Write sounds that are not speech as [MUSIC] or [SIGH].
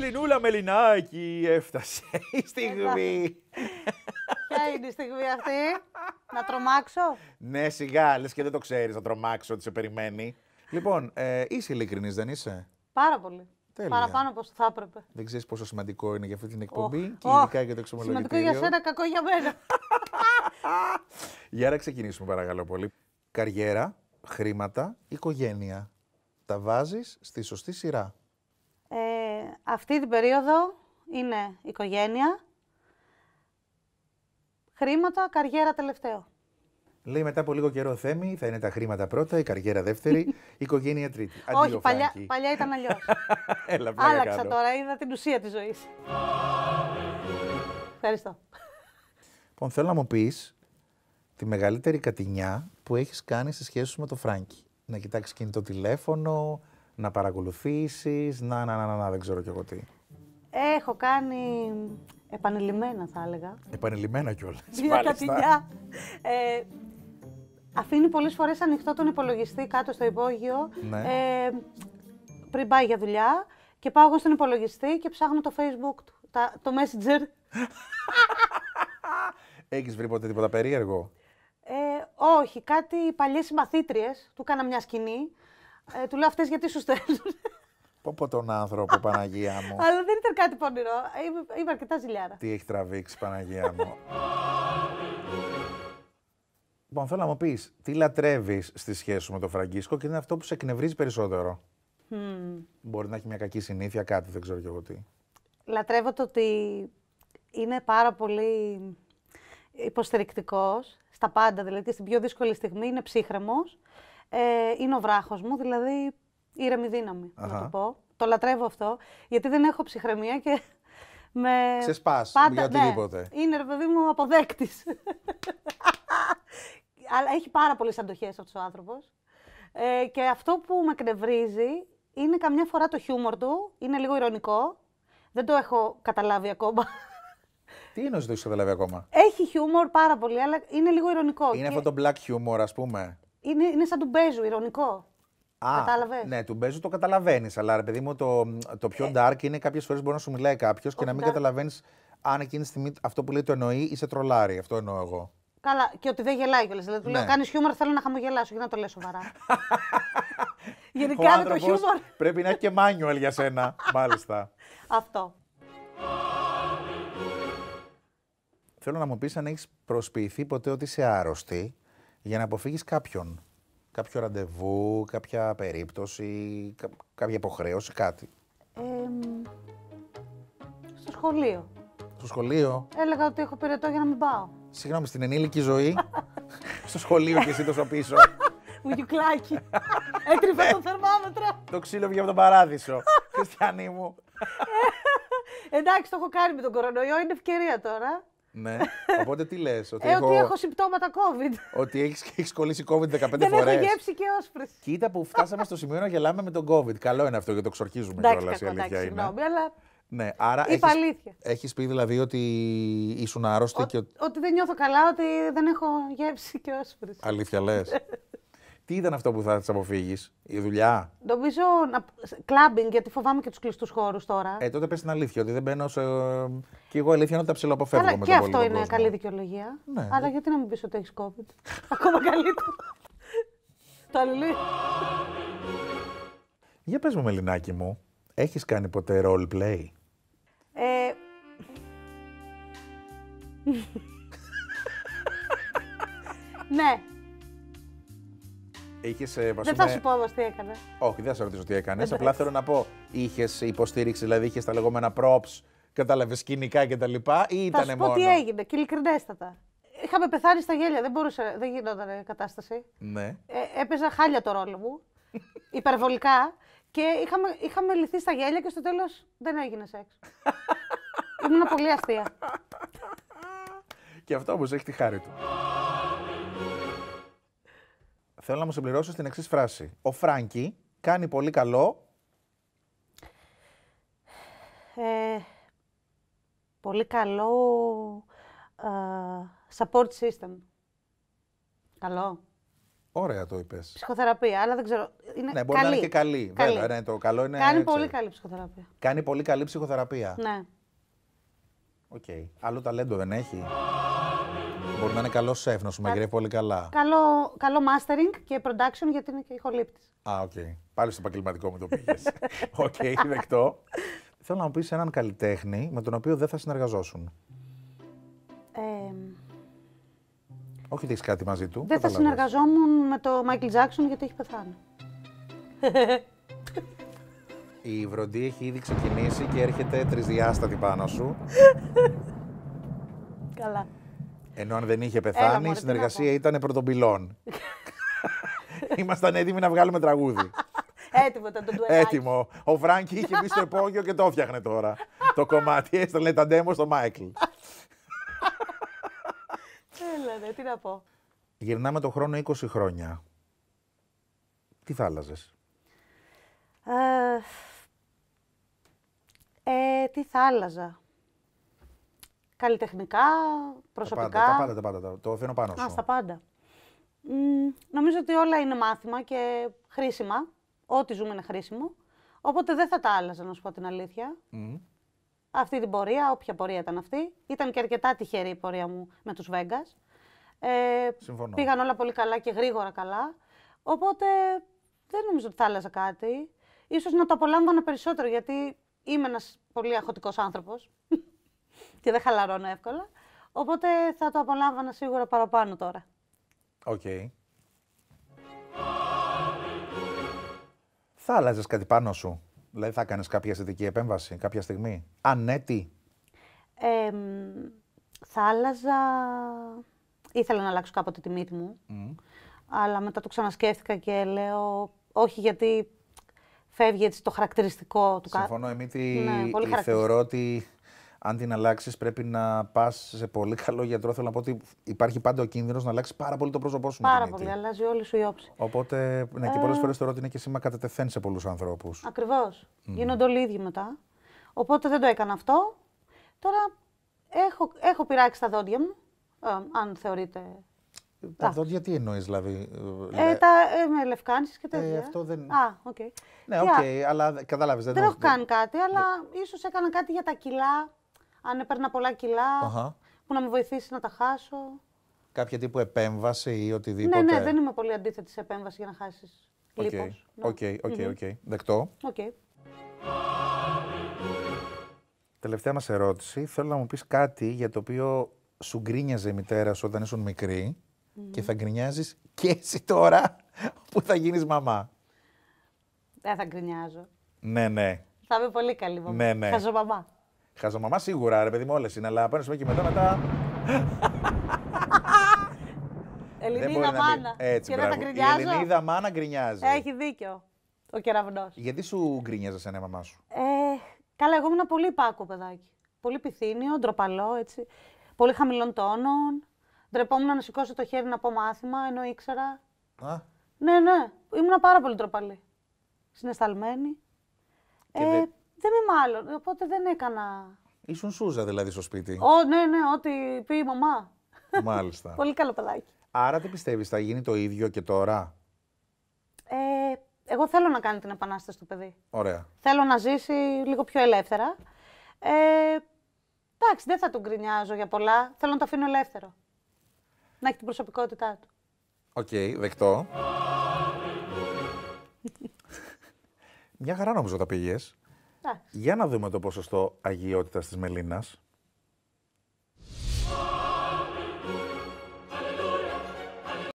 Μελινούλα, μελινάκι, έφτασε η στιγμή. Ποια είναι η στιγμή αυτή, να τρομάξω. Ναι, σιγά, λες και δεν το ξέρεις να τρομάξω, ότι σε περιμένει. Λοιπόν, ε, είσαι ειλικρινής, δεν είσαι. Πάρα πολύ. Τέλεια. Παραπάνω από όσο θα έπρεπε. Δεν ξέρεις πόσο σημαντικό είναι για αυτή την εκπομπή oh. και ειδικά oh. για το εξομολογητήριο. Σημαντικό για σένα, κακό για μένα. για να ξεκινήσουμε, παρακαλώ πολύ. Καριέρα, χρήματα, οικογένεια. Τα βάζεις στη σωστή σειρά. Αυτή την περίοδο είναι οικογένεια, χρήματα, καριέρα τελευταίο. Λέει μετά από λίγο καιρό Θέμη, θα είναι τα χρήματα πρώτα, η καριέρα δεύτερη, η οικογένεια τρίτη. Όχι, παλιά, παλιά ήταν αλλιώς. [LAUGHS] Έλα, Άλλαξα τώρα, είδα την ουσία της ζωής. Ευχαριστώ. Λοιπόν, θέλω να μου πεις τη μεγαλύτερη κατηνιά που έχεις κάνει σε σχέση με τον Φράγκη. Να κοιτάξεις κινητό τηλέφωνο, να παρακολουθήσεις, να, να, να, να, να δεν ξέρω κι εγώ τι. Έχω κάνει επανειλημμένα θα έλεγα. Επανειλημμένα κιόλας. κατηγιά. ε, αφήνει πολλές φορές ανοιχτό τον υπολογιστή κάτω στο υπόγειο ναι. ε, πριν πάει για δουλειά και πάω εγώ στον υπολογιστή και ψάχνω το facebook του, το messenger. Έχεις βρει ποτέ τίποτα περίεργο. Ε, όχι, κάτι παλιές μαθήτριες, του κάνα μια σκηνή ε, του λέω αυτές γιατί σου στέλνουν. Πω πω τον άνθρωπο, Παναγία μου. [LAUGHS] Αλλά δεν ήταν κάτι πονηρό. Είμαι, είμαι αρκετά ζηλιάρα. Τι έχει τραβήξει, Παναγία μου. Λοιπόν, θέλω να μου πεις τι λατρεύεις στη σχέση σου με τον Φραγκίσκο και είναι αυτό που σε εκνευρίζει περισσότερο. Mm. Μπορεί να έχει μια κακή συνήθεια, κάτι, δεν ξέρω κι εγώ τι. Λατρεύω το ότι είναι πάρα πολύ υποστηρικτικός στα πάντα. Δηλαδή, στην πιο δύσκολη στιγμή είναι ψύχρεμος. Ε, είναι ο βράχος μου, δηλαδή ήρεμη δύναμη, Αχα. να το πω. Το λατρεύω αυτό, γιατί δεν έχω ψυχραιμία και [LAUGHS] με. Ξεσπάς για ναι, οτιδήποτε. Ναι. Είναι ρε παιδί μου αποδέκτης. [LAUGHS] Αλλά έχει πάρα πολλές αντοχές αυτός ο άνθρωπος. Ε, και αυτό που με κνευρίζει είναι καμιά φορά το χιούμορ του. Είναι λίγο ηρωνικό. Δεν το έχω καταλάβει ακόμα. [LAUGHS] Τι είναι το έχεις καταλάβει ακόμα. Έχει χιούμορ πάρα πολύ, αλλά είναι λίγο ηρωνικό. Είναι αυτό το black humor, ας πούμε είναι, είναι σαν του Μπέζου, ηρωνικό. Α, Κατάλαβες. Ναι, του Μπέζου το καταλαβαίνεις, αλλά ρε παιδί μου, το, το πιο ε, dark είναι κάποιες φορές μπορεί να σου μιλάει κάποιος και να μην καταλαβαίνεις αν εκείνη τη στιγμή αυτό που λέει το εννοεί ή σε τρολάρει. Αυτό εννοώ εγώ. Καλά, και ότι δεν γελάει κιόλας. Δηλαδή του λέω: ναι. Κάνεις χιούμορ, θέλω να χαμογελάσω, για να το λέω σοβαρά. [LAUGHS] Γενικά το χιούμορ. Πρέπει να έχει και μάνιουελ για σένα, [LAUGHS] μάλιστα. Αυτό. Θέλω να μου πεις αν έχεις προσποιηθεί ποτέ ότι είσαι άρρωστη για να αποφύγεις κάποιον. Κάποιο ραντεβού, κάποια περίπτωση, κάποια υποχρέωση, κάτι. στο σχολείο. Στο σχολείο. Έλεγα ότι έχω πυρετό για να μην πάω. Συγγνώμη, στην ενήλικη ζωή. [LAUGHS] στο σχολείο και εσύ τόσο πίσω. Μου γιουκλάκι. Έτριβε τον θερμόμετρο. το ξύλο βγήκε από τον παράδεισο. Χριστιανή μου. Ε, εντάξει, το έχω κάνει με τον κορονοϊό. Είναι ευκαιρία τώρα. Ναι. [LAUGHS] Οπότε τι λες. Ότι, ε, έχω... ότι έχω συμπτώματα COVID. Ότι έχεις κολλήσει COVID 15 φορέ. Δεν έχω γεύσει και όσπρες. Κοίτα που φτάσαμε στο σημείο να γελάμε με τον COVID. Καλό είναι αυτό γιατί το ξορκίζουμε κιόλας. Η αλήθεια είναι. Συγγνώμη, αλλά ναι, άρα έχεις, πει δηλαδή ότι ήσουν άρρωστη Ότι δεν νιώθω καλά, ότι δεν έχω γεύση και όσπρες. Αλήθεια λες. [LAUGHS] Τι ήταν αυτό που θα τη αποφύγεις, η δουλειά. Νομίζω να... κλάμπινγκ, γιατί φοβάμαι και τους κλειστούς χώρους τώρα. Ε, τότε πες την αλήθεια, ότι δεν μπαίνω. Σε... Ε, και εγώ αλήθεια είναι ότι τα ψιλοαποφεύγω μετά. Και αυτό είναι καλή δικαιολογία. Ναι. Αλλά γιατί να μην πεις ότι έχεις COVID. [LAUGHS] Ακόμα καλύτερα. Το Για πες μου, Μελινάκι μου, έχεις κάνει ποτέ role Ε... [LAUGHS] ναι, Είχες, ε, δεν θα σου πω όμως τι έκανε. Όχι, δεν θα σε ρωτήσω τι έκανε. Απλά θέλω να πω, είχες υποστήριξη, δηλαδή είχες τα λεγόμενα props, κατάλαβες σκηνικά κτλ. Ή ήταν θα σου μόνο. τι έγινε, και ειλικρινέστατα. Είχαμε πεθάνει στα γέλια, δεν, μπορούσε, δεν γινόταν κατάσταση. Ναι. Ε, έπαιζα χάλια το ρόλο μου. [LAUGHS] υπερβολικά. Και είχαμε, είχαμε λυθεί στα γέλια και στο τέλος δεν έγινε σεξ. [LAUGHS] Ήμουν πολύ αστεία. και αυτό όμως έχει τη χάρη του. Θέλω να μου συμπληρώσω την εξής φράση. Ο Φράγκη κάνει πολύ καλό. Ε, πολύ καλό ε, support system. Καλό. Ωραία το είπες. Ψυχοθεραπεία, αλλά δεν ξέρω. Είναι ναι, μπορεί καλή. να είναι και καλή. καλή. Βέβαια, το καλό είναι. Κάνει πολύ καλή ψυχοθεραπεία. Κάνει πολύ καλή ψυχοθεραπεία. Ναι. Οκ. Okay. Άλλο ταλέντο δεν έχει. Μπορεί να είναι καλός σεφ, να σου μαγειρεύει πολύ καλά. Καλό, καλό mastering και production γιατί είναι και ηχολήπτη. Α, οκ. Πάλι στο επαγγελματικό μου το πήγες. [LAUGHS] Οκ, okay, δεκτό. Θέλω να μου πεις έναν καλλιτέχνη με τον οποίο δεν θα συνεργαζόσουν. Ε, όχι ότι έχεις κάτι μαζί του. Δεν θα συνεργαζόμουν με τον Μάικλ Τζάξον γιατί έχει πεθάνει. Η βροντή έχει ήδη ξεκινήσει και έρχεται τρισδιάστατη πάνω σου. Καλά. Ενώ αν δεν είχε πεθάνει, η συνεργασία ήταν πρωτοπυλών. [LAUGHS] Ήμασταν έτοιμοι να βγάλουμε τραγούδι. Έτοιμο ήταν το Έτοιμο. Ο Φράγκη είχε μπει στο επόγειο και το έφτιαχνε τώρα. το κομμάτι λέει, τα ντέμο στο Μάικλ. Έλα, τι να πω. Γυρνάμε το χρόνο 20 χρόνια. Τι θα άλλαζε. Ε, τι θα άλλαζα. Καλλιτεχνικά, προσωπικά. Τα πάντα, τα πάντα, Το αφήνω πάνω σου. Α, στα πάντα. Μ, νομίζω ότι όλα είναι μάθημα και χρήσιμα. Ό,τι ζούμε είναι χρήσιμο. Οπότε δεν θα τα άλλαζα, να σου πω την αλήθεια. Mm. Αυτή την πορεία, όποια πορεία ήταν αυτή. Ήταν και αρκετά τυχερή η πορεία μου με τους Vegas. Ε, Συμφωνώ. Πήγαν όλα πολύ καλά και γρήγορα καλά. Οπότε δεν νομίζω ότι θα άλλαζα κάτι. Ίσως να το απολάμβανα περισσότερο, γιατί είμαι ένας πολύ αχωτικός άνθρωπος και δεν χαλαρώνω εύκολα. Οπότε θα το απολάμβανα σίγουρα παραπάνω τώρα. Οκ. Okay. Θα άλλαζες κάτι πάνω σου. Δηλαδή θα έκανες κάποια αισθητική επέμβαση κάποια στιγμή. Αν ναι, θα άλλαζα. Ήθελα να αλλάξω κάποτε τη μύτη μου. Αλλά μετά το ξανασκέφτηκα και λέω. Όχι, γιατί φεύγει έτσι το χαρακτηριστικό του κάτω. Συμφωνώ, Εμεί ναι, θεωρώ ότι αν την αλλάξεις, πρέπει να πας σε πολύ καλό γιατρό. Θέλω να πω ότι υπάρχει πάντα ο κίνδυνος να αλλάξει πάρα πολύ το πρόσωπό σου. Πάρα πολύ, αλλάζει όλη σου η όψη. Οπότε, ναι, και πολλές ε, φορές θεωρώ ότι είναι και σήμα κατατεθέν σε πολλούς ανθρώπους. Ακριβώς. Γίνονται όλοι ίδιοι μετά. Οπότε δεν το έκανα αυτό. Τώρα έχω, έχω πειράξει τα δόντια μου, ε, αν θεωρείτε. Τα δόντια τι εννοείς, δηλαδή. Ε, τα ε, με και τέτοια. αυτό δεν. Α, οκ. Ναι, οκ, αλλά κατάλαβες. Δεν, δεν έχω κάνει κάτι, αλλά ναι. ίσως έκανα κάτι για τα κιλά αν έπαιρνα πολλά που να με βοηθήσει να τα χάσω. Κάποια τύπου επέμβαση ή οτιδήποτε. Ναι, ναι, δεν είμαι πολύ αντίθετη σε επέμβαση για να χάσεις. Ναι. Οκ, οκ, οκ. Δεκτό. Okay. Τελευταία μας ερώτηση. Θέλω να μου πεις κάτι για το οποίο σου γκρίνιαζε η μητέρα σου όταν ήσουν μικρή και θα γκρινιάζεις και εσύ τώρα [LAUGHS] που θα γίνεις μαμά. Δεν θα γκρινιάζω. Ναι, ναι. Θα είμαι πολύ καλή μαμά. Ναι, ναι. Θα ζω μαμά. Χαζομαμά σίγουρα, ρε παιδί μου, όλες είναι, αλλά πάνω σου και μετά μετά. [LAUGHS] Ελληνίδα μάνα. Έτσι, και δεν τα γκρινιάζω. Η Ελληνίδα μάνα γκρινιάζει. Έχει δίκιο ο κεραυνός. Γιατί σου γκρινιάζα ένα μαμά σου. Ε, καλά, εγώ ήμουν πολύ πάκο παιδάκι. Πολύ πυθύνιο, ντροπαλό, έτσι. Πολύ χαμηλών τόνων. Ντρεπόμουν να σηκώσω το χέρι να πω μάθημα, ενώ ήξερα. Α. Ναι, ναι. Ήμουν πάρα πολύ ντροπαλή. Συνεσταλμένη. Και ε, δεν είμαι μάλλον, οπότε δεν έκανα. Ήσουν Σούζα δηλαδή στο σπίτι. Ό, ναι, ναι, ό,τι πει η μαμά. Μάλιστα. Πολύ καλό παιδάκι. Άρα τι πιστεύεις, θα γίνει το ίδιο και τώρα. Ε, εγώ θέλω να κάνει την επανάσταση του παιδί. Ωραία. Θέλω να ζήσει λίγο πιο ελεύθερα. Ε, εντάξει, δεν θα τον κρινιάζω για πολλά. Θέλω να το αφήνω ελεύθερο. Να έχει την προσωπικότητά του. Οκ, δεκτό. [LAUGHS] Μια χαρά νομίζω τα πήγες. Για να δούμε το ποσοστό αγιότητας της Μελίνας.